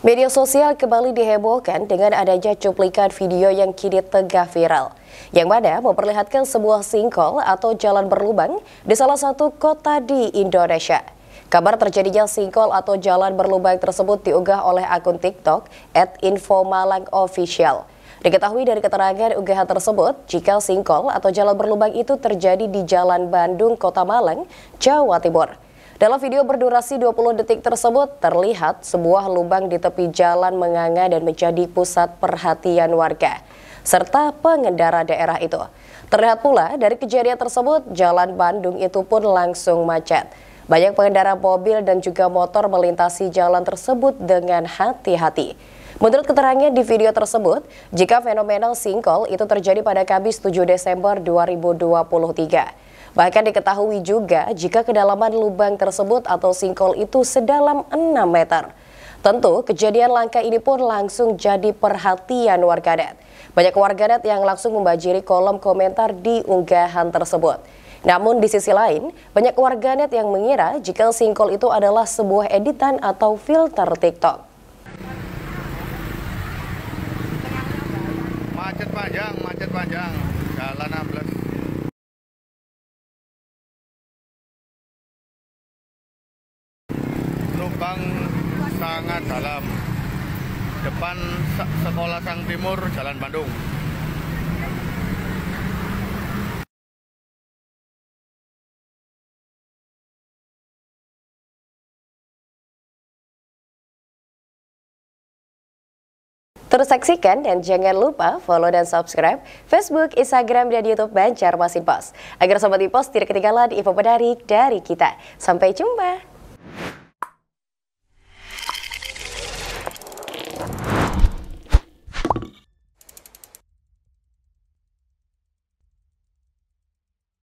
Media sosial kembali dihebohkan dengan adanya cuplikan video yang kini tengah viral, yang mana memperlihatkan sebuah singkol atau jalan berlubang di salah satu kota di Indonesia. Kabar terjadinya singkol atau jalan berlubang tersebut diunggah oleh akun TikTok at @infomalangofficial. Diketahui dari keterangan unggahan tersebut, jika singkol atau jalan berlubang itu terjadi di Jalan Bandung, Kota Malang, Jawa Timur. Dalam video berdurasi 20 detik tersebut terlihat sebuah lubang di tepi jalan menganga dan menjadi pusat perhatian warga serta pengendara daerah itu. Terlihat pula dari kejadian tersebut jalan Bandung itu pun langsung macet. Banyak pengendara mobil dan juga motor melintasi jalan tersebut dengan hati-hati. Menurut keterangannya di video tersebut, jika fenomena singkol itu terjadi pada Kamis 7 Desember 2023, Bahkan diketahui juga jika kedalaman lubang tersebut atau sinkol itu sedalam 6 meter. Tentu kejadian langka ini pun langsung jadi perhatian warganet. Banyak warganet yang langsung membanjiri kolom komentar di unggahan tersebut. Namun di sisi lain, banyak warganet yang mengira jika singkol itu adalah sebuah editan atau filter TikTok. Macet panjang, macet panjang, jalan lubang sangat dalam depan sekolah Sang Timur Jalan Bandung Terus saksikan dan jangan lupa follow dan subscribe Facebook, Instagram, dan Youtube Banjarmasin Pos. Agar Sobat Pos tidak ketinggalan info menarik dari kita. Sampai jumpa!